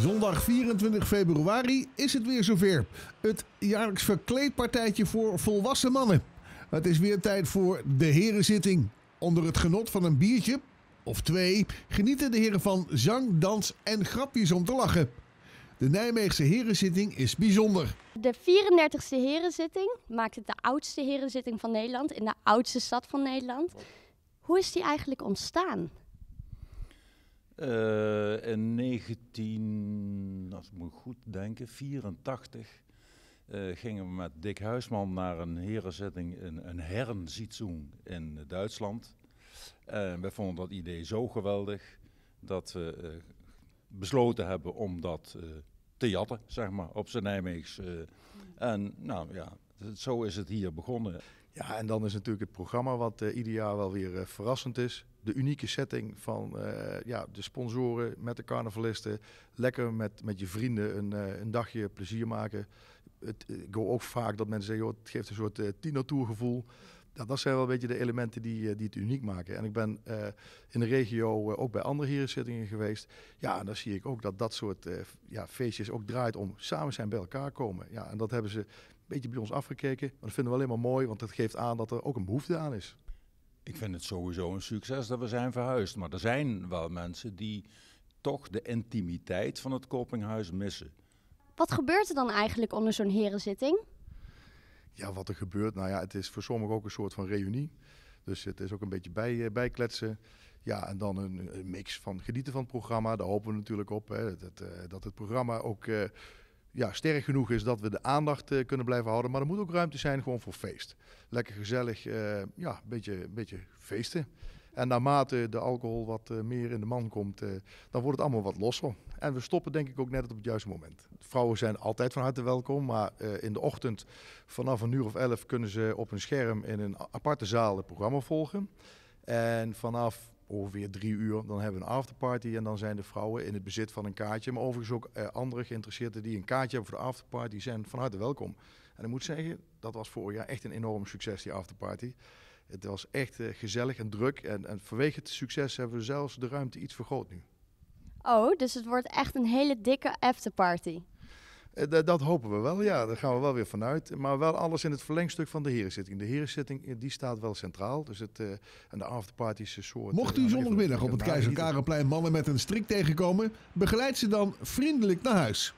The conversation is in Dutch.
Zondag 24 februari is het weer zover. Het jaarlijks verkleedpartijtje voor volwassen mannen. Het is weer tijd voor de herenzitting. Onder het genot van een biertje of twee genieten de heren van zang, dans en grapjes om te lachen. De Nijmeegse herenzitting is bijzonder. De 34e herenzitting maakt het de oudste herenzitting van Nederland in de oudste stad van Nederland. Hoe is die eigenlijk ontstaan? in eh, 19, als ik moet goed denken, 84 eh, gingen we met Dick Huisman naar een herenzitting in een herrensitzung in Duitsland. En we vonden dat idee zo geweldig dat we eh, besloten hebben om dat te jatten, zeg maar, op zijn Nijmeegs. en nou ja, zo is het hier begonnen. Ja, en dan is natuurlijk het programma wat ieder jaar wel weer verrassend is de unieke setting van eh, ja, de sponsoren met de carnavalisten. Lekker met, met je vrienden een, eh, een dagje plezier maken. Het, eh, ik hoor ook vaak dat mensen zeggen, joh, het geeft een soort uh, tour Ja, dat zijn wel een beetje de elementen die, die het uniek maken. En ik ben in de regio ook bij andere herenzittingen geweest. Ja, en dan zie ik ook dat dat soort ja, feestjes ook draait om samen zijn bij elkaar komen. Ja, en dat hebben ze een beetje bij ons afgekeken. Maar dat vinden we alleen maar mooi, want dat geeft aan dat er ook een behoefte aan is. Ik vind het sowieso een succes dat we zijn verhuisd. Maar er zijn wel mensen die toch de intimiteit van het Kopinghuis missen. Wat gebeurt er dan eigenlijk onder zo'n herenzitting? Ja, wat er gebeurt, nou ja, het is voor sommigen ook een soort van reunie. Dus het is ook een beetje bij, eh, bijkletsen. Ja, en dan een, mix van genieten van het programma. Daar hopen we natuurlijk op. Hè, dat, eh, dat, het programma ook eh, ja, sterk genoeg is dat we de aandacht eh, kunnen blijven houden. Maar er moet ook ruimte zijn gewoon voor feest. Lekker gezellig, eh, ja, een beetje, beetje feesten. En naarmate de alcohol wat eh, meer in de man komt, dan wordt het allemaal wat losser. En we stoppen denk ik ook net op het juiste moment. Vrouwen zijn altijd van harte welkom, maar in de ochtend vanaf een uur of elf kunnen ze op een scherm in een aparte zaal het programma volgen. En vanaf ongeveer drie uur. Dan hebben we een afterparty en dan zijn de vrouwen in het bezit van een kaartje. Maar overigens ook eh, andere geïnteresseerden die een kaartje hebben voor de afterparty zijn van harte welkom. En ik moet zeggen, dat was vorig jaar echt een enorm succes, die afterparty. Het was echt eh, gezellig en druk. En, en vanwege het succes hebben we zelfs de ruimte iets vergroot nu. Oh, dus het wordt echt een hele dikke afterparty. Eh, dat hopen we wel, ja. Daar gaan we wel weer vanuit. Maar wel alles in het verlengstuk van de herenzitting. De herenzitting eh, die staat wel centraal. Dus het, eh, en de afterparty soort... Mocht u zondagmiddag op het Keizer Karelplein mannen met een strik tegenkomen... begeleid ze dan vriendelijk naar huis.